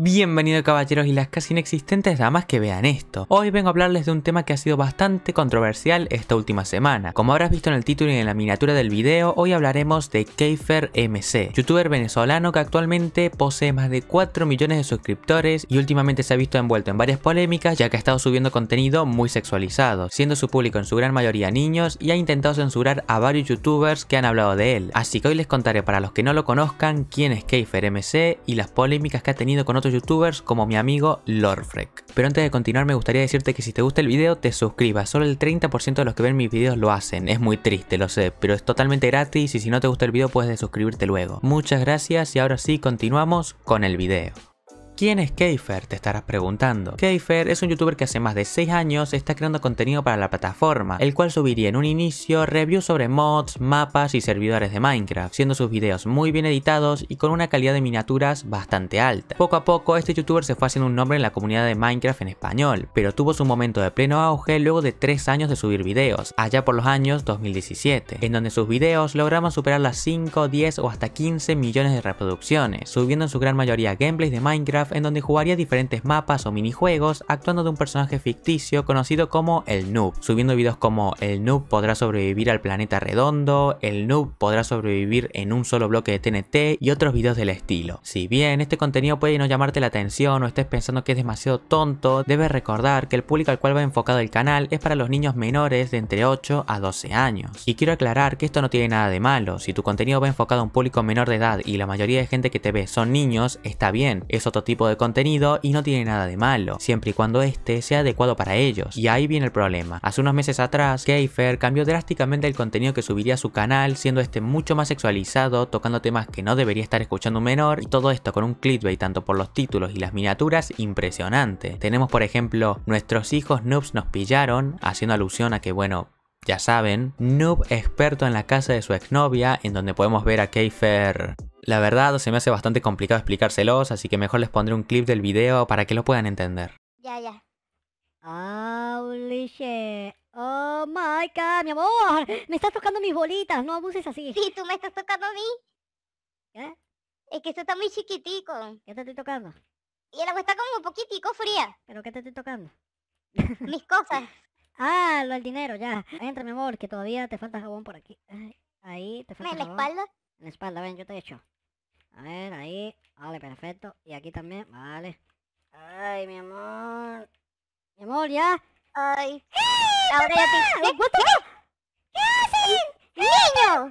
Bienvenido caballeros y las casi inexistentes damas que vean esto. Hoy vengo a hablarles de un tema que ha sido bastante controversial esta última semana. Como habrás visto en el título y en la miniatura del video, hoy hablaremos de Keifer MC, youtuber venezolano que actualmente posee más de 4 millones de suscriptores y últimamente se ha visto envuelto en varias polémicas ya que ha estado subiendo contenido muy sexualizado, siendo su público en su gran mayoría niños y ha intentado censurar a varios youtubers que han hablado de él. Así que hoy les contaré para los que no lo conozcan quién es Keifer MC y las polémicas que ha tenido con otros youtubers como mi amigo Lorfrek. Pero antes de continuar me gustaría decirte que si te gusta el video te suscribas, solo el 30% de los que ven mis videos lo hacen, es muy triste lo sé, pero es totalmente gratis y si no te gusta el video puedes suscribirte luego. Muchas gracias y ahora sí continuamos con el video. ¿Quién es Keifer? Te estarás preguntando. Keifer es un youtuber que hace más de 6 años está creando contenido para la plataforma, el cual subiría en un inicio reviews sobre mods, mapas y servidores de Minecraft, siendo sus videos muy bien editados y con una calidad de miniaturas bastante alta. Poco a poco este youtuber se fue haciendo un nombre en la comunidad de Minecraft en español, pero tuvo su momento de pleno auge luego de 3 años de subir videos, allá por los años 2017, en donde sus videos lograban superar las 5, 10 o hasta 15 millones de reproducciones, subiendo en su gran mayoría gameplays de Minecraft en donde jugaría diferentes mapas o minijuegos actuando de un personaje ficticio conocido como el Noob, subiendo videos como el Noob podrá sobrevivir al planeta redondo, el Noob podrá sobrevivir en un solo bloque de TNT y otros videos del estilo. Si bien este contenido puede no llamarte la atención o estés pensando que es demasiado tonto, debes recordar que el público al cual va enfocado el canal es para los niños menores de entre 8 a 12 años. Y quiero aclarar que esto no tiene nada de malo, si tu contenido va enfocado a un público menor de edad y la mayoría de gente que te ve son niños, está bien, es otro tipo de contenido y no tiene nada de malo, siempre y cuando este sea adecuado para ellos. Y ahí viene el problema. Hace unos meses atrás, Keifer cambió drásticamente el contenido que subiría a su canal, siendo este mucho más sexualizado, tocando temas que no debería estar escuchando un menor, y todo esto con un clickbait tanto por los títulos y las miniaturas impresionante. Tenemos por ejemplo, nuestros hijos noobs nos pillaron, haciendo alusión a que bueno, ya saben, noob experto en la casa de su exnovia, en donde podemos ver a Keifer. La verdad, se me hace bastante complicado explicárselos, así que mejor les pondré un clip del video para que lo puedan entender. Ya, ya. Holy shit. Oh my god, mi amor. Me estás tocando mis bolitas, no abuses así. Sí, tú me estás tocando a mí. ¿Qué? Es que esto está muy chiquitico. ¿Qué te estoy tocando? Y el agua está como un poquitico fría. ¿Pero qué te estoy tocando? Mis cosas. Ah, lo del dinero, ya. Entra, mi amor, que todavía te falta jabón por aquí. Ahí, te falta ¿En la espalda? En la espalda, ven, yo te echo. A ver, ahí. Vale, perfecto. Y aquí también, vale. Ay, mi amor. Mi amor, ya. Ay. Ahora ya te... ¿Qué? ¿Qué? hacen? ¡Niño! ¡Loni!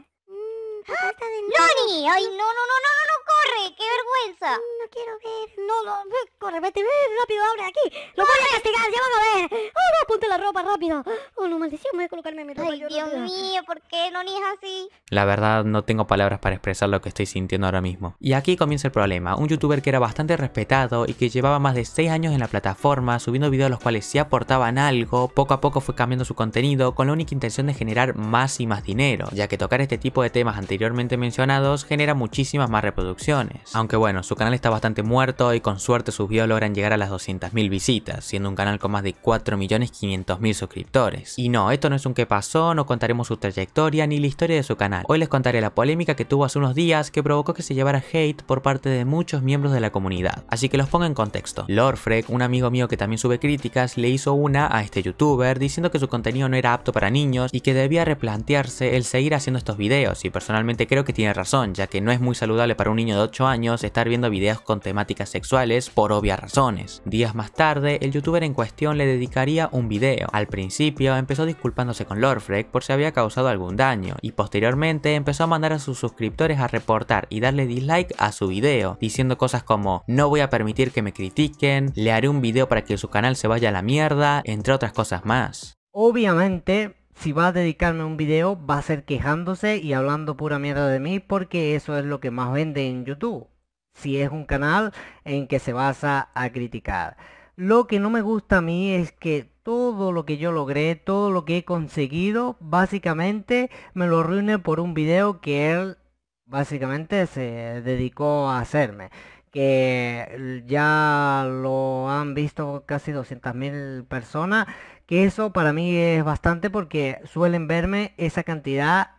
Mm, ¡Ay, no, no, no, no, no! ¡Corre! ¡Qué vergüenza! Mm, no quiero ver. No, no. Corre, vete, rápido, abre aquí. Lo voy a castigar, ya van a ver. Oh, ponte la ropa rápido. Oh, no, maldición, me voy a colocarme mi ropa. Ay, Dios mío, ¿por qué no ni es así? La verdad, no tengo palabras para expresar lo que estoy sintiendo ahora mismo. Y aquí comienza el problema. Un youtuber que era bastante respetado y que llevaba más de 6 años en la plataforma, subiendo videos los cuales sí aportaban algo, poco a poco fue cambiando su contenido con la única intención de generar más y más dinero, ya que tocar este tipo de temas anteriormente mencionados genera muchísimas más reproducciones aunque bueno, su canal está bastante muerto y con suerte sus videos logran llegar a las 200.000 visitas, siendo un canal con más de 4.500.000 suscriptores. Y no, esto no es un qué pasó, no contaremos su trayectoria ni la historia de su canal. Hoy les contaré la polémica que tuvo hace unos días que provocó que se llevara hate por parte de muchos miembros de la comunidad. Así que los pongo en contexto. Lordfreck, un amigo mío que también sube críticas, le hizo una a este youtuber diciendo que su contenido no era apto para niños y que debía replantearse el seguir haciendo estos videos y personalmente creo que tiene razón, ya que no es muy saludable para un niño de 8 años estar viendo videos con temáticas sexuales por obvias razones. Días más tarde, el youtuber en cuestión le dedicaría un video. Al principio empezó disculpándose con Lorfrek por si había causado algún daño y posteriormente empezó a mandar a sus suscriptores a reportar y darle dislike a su video, diciendo cosas como no voy a permitir que me critiquen, le haré un video para que su canal se vaya a la mierda, entre otras cosas más. Obviamente, si va a dedicarme a un video, va a ser quejándose y hablando pura mierda de mí porque eso es lo que más vende en YouTube. Si es un canal en que se basa a criticar. Lo que no me gusta a mí es que todo lo que yo logré, todo lo que he conseguido, básicamente me lo arruine por un video que él básicamente se dedicó a hacerme que ya lo han visto casi 200.000 personas, que eso para mí es bastante porque suelen verme esa cantidad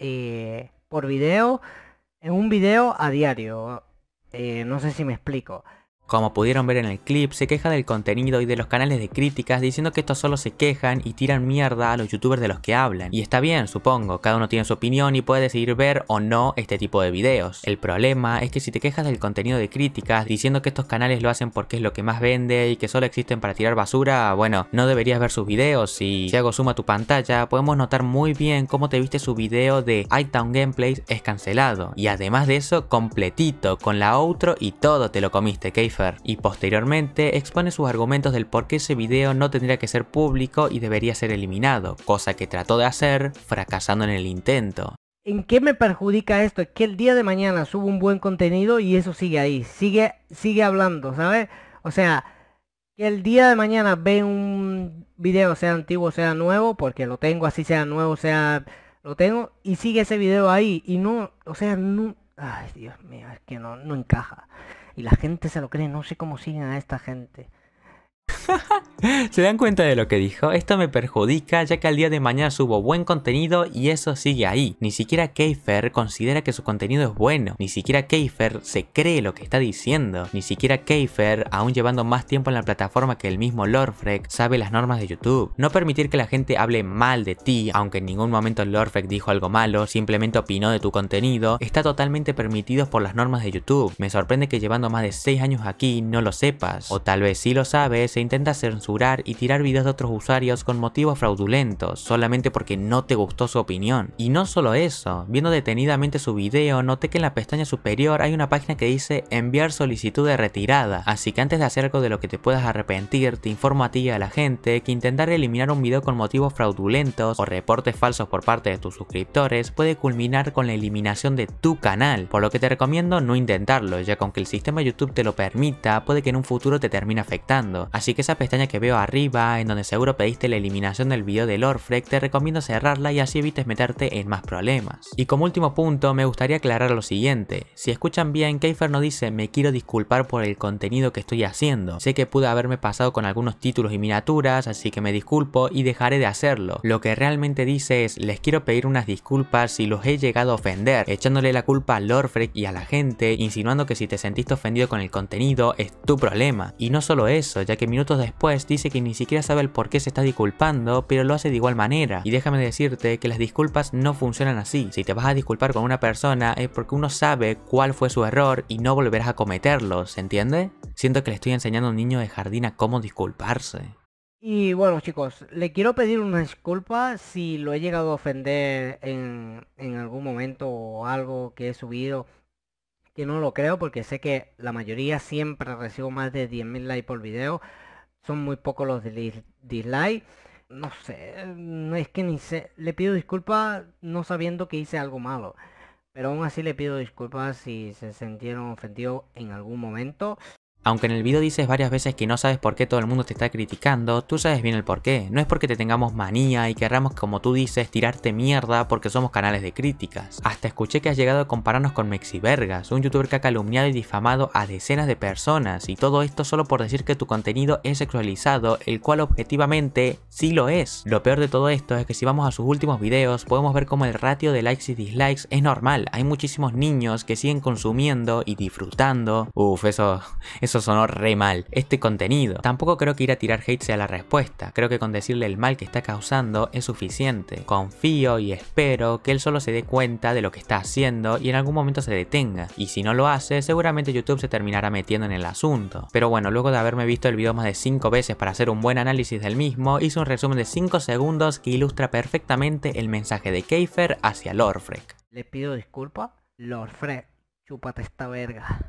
eh, por video, en un video a diario. Eh, no sé si me explico. Como pudieron ver en el clip, se queja del contenido y de los canales de críticas diciendo que estos solo se quejan y tiran mierda a los youtubers de los que hablan. Y está bien, supongo, cada uno tiene su opinión y puede decidir ver o no este tipo de videos. El problema es que si te quejas del contenido de críticas diciendo que estos canales lo hacen porque es lo que más vende y que solo existen para tirar basura, bueno, no deberías ver sus videos y si hago suma a tu pantalla podemos notar muy bien cómo te viste su video de iTown Gameplays es cancelado. Y además de eso, completito, con la outro y todo te lo comiste, Keifer y posteriormente expone sus argumentos del por qué ese video no tendría que ser público y debería ser eliminado, cosa que trató de hacer, fracasando en el intento. ¿En qué me perjudica esto? Es que el día de mañana subo un buen contenido y eso sigue ahí, sigue, sigue hablando, ¿sabes? O sea, que el día de mañana ve un video, sea antiguo, sea nuevo, porque lo tengo así, sea nuevo, sea... Lo tengo y sigue ese video ahí y no, o sea, no... Ay, Dios mío, es que no, no encaja. Y la gente se lo cree, no sé cómo siguen a esta gente. ¿Se dan cuenta de lo que dijo? Esto me perjudica ya que al día de mañana subo buen contenido y eso sigue ahí. Ni siquiera Keifer considera que su contenido es bueno. Ni siquiera Keifer se cree lo que está diciendo. Ni siquiera Keifer, aún llevando más tiempo en la plataforma que el mismo Lordfreck, sabe las normas de YouTube. No permitir que la gente hable mal de ti, aunque en ningún momento Lordfreck dijo algo malo, simplemente opinó de tu contenido, está totalmente permitido por las normas de YouTube. Me sorprende que llevando más de 6 años aquí no lo sepas. O tal vez sí lo sabes, se intenta censurar y tirar videos de otros usuarios con motivos fraudulentos, solamente porque no te gustó su opinión. Y no solo eso, viendo detenidamente su video, noté que en la pestaña superior hay una página que dice enviar solicitud de retirada, así que antes de hacer algo de lo que te puedas arrepentir, te informo a ti y a la gente que intentar eliminar un video con motivos fraudulentos o reportes falsos por parte de tus suscriptores puede culminar con la eliminación de tu canal, por lo que te recomiendo no intentarlo, ya que aunque el sistema YouTube te lo permita, puede que en un futuro te termine afectando. Así que esa pestaña que veo arriba, en donde seguro pediste la eliminación del video de Lorfrek, te recomiendo cerrarla y así evites meterte en más problemas. Y como último punto, me gustaría aclarar lo siguiente. Si escuchan bien, Keifer no dice me quiero disculpar por el contenido que estoy haciendo. Sé que pude haberme pasado con algunos títulos y miniaturas, así que me disculpo y dejaré de hacerlo. Lo que realmente dice es les quiero pedir unas disculpas si los he llegado a ofender, echándole la culpa a Lorfrek y a la gente, insinuando que si te sentiste ofendido con el contenido es tu problema. Y no solo eso, ya que minutos después dice que ni siquiera sabe el por qué se está disculpando, pero lo hace de igual manera. Y déjame decirte que las disculpas no funcionan así. Si te vas a disculpar con una persona es porque uno sabe cuál fue su error y no volverás a se ¿entiende? Siento que le estoy enseñando a un niño de jardín a cómo disculparse. Y bueno chicos, le quiero pedir una disculpa si lo he llegado a ofender en, en algún momento o algo que he subido que no lo creo porque sé que la mayoría siempre recibo más de 10.000 likes por video, son muy pocos los de Dislike No sé, no mm, es que ni sé. Le pido disculpas no sabiendo que hice algo malo. Pero aún así le pido disculpas si se sintieron ofendidos en algún momento. Aunque en el video dices varias veces que no sabes por qué todo el mundo te está criticando, tú sabes bien el por qué. No es porque te tengamos manía y querramos, como tú dices, tirarte mierda porque somos canales de críticas. Hasta escuché que has llegado a compararnos con Mexivergas, un youtuber que ha calumniado y difamado a decenas de personas, y todo esto solo por decir que tu contenido es sexualizado, el cual objetivamente sí lo es. Lo peor de todo esto es que si vamos a sus últimos videos, podemos ver cómo el ratio de likes y dislikes es normal. Hay muchísimos niños que siguen consumiendo y disfrutando. Uf, eso eso sonó re mal. Este contenido. Tampoco creo que ir a tirar hate sea la respuesta. Creo que con decirle el mal que está causando es suficiente. Confío y espero que él solo se dé cuenta de lo que está haciendo y en algún momento se detenga. Y si no lo hace, seguramente YouTube se terminará metiendo en el asunto. Pero bueno, luego de haberme visto el video más de 5 veces para hacer un buen análisis del mismo, hice un resumen de 5 segundos que ilustra perfectamente el mensaje de Keifer hacia Lord Le pido disculpa, Lord chúpate esta verga.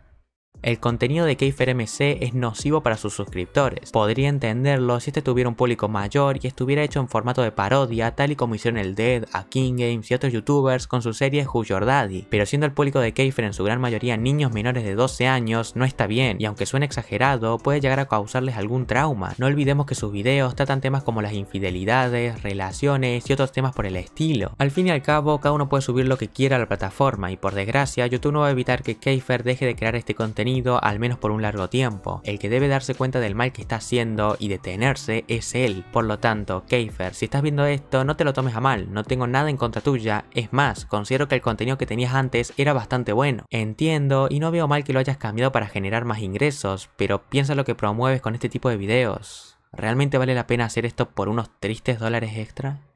El contenido de Keifer MC es nocivo para sus suscriptores. Podría entenderlo si este tuviera un público mayor y estuviera hecho en formato de parodia, tal y como hicieron el Dead, a King Games y otros youtubers con su serie Who's Your Daddy. Pero siendo el público de Keifer en su gran mayoría niños menores de 12 años, no está bien, y aunque suene exagerado, puede llegar a causarles algún trauma. No olvidemos que sus videos tratan temas como las infidelidades, relaciones y otros temas por el estilo. Al fin y al cabo, cada uno puede subir lo que quiera a la plataforma, y por desgracia, YouTube no va a evitar que Keifer deje de crear este contenido al menos por un largo tiempo. El que debe darse cuenta del mal que está haciendo y detenerse es él. Por lo tanto, Keifer, si estás viendo esto, no te lo tomes a mal, no tengo nada en contra tuya, es más, considero que el contenido que tenías antes era bastante bueno. Entiendo y no veo mal que lo hayas cambiado para generar más ingresos, pero piensa lo que promueves con este tipo de videos. ¿Realmente vale la pena hacer esto por unos tristes dólares extra?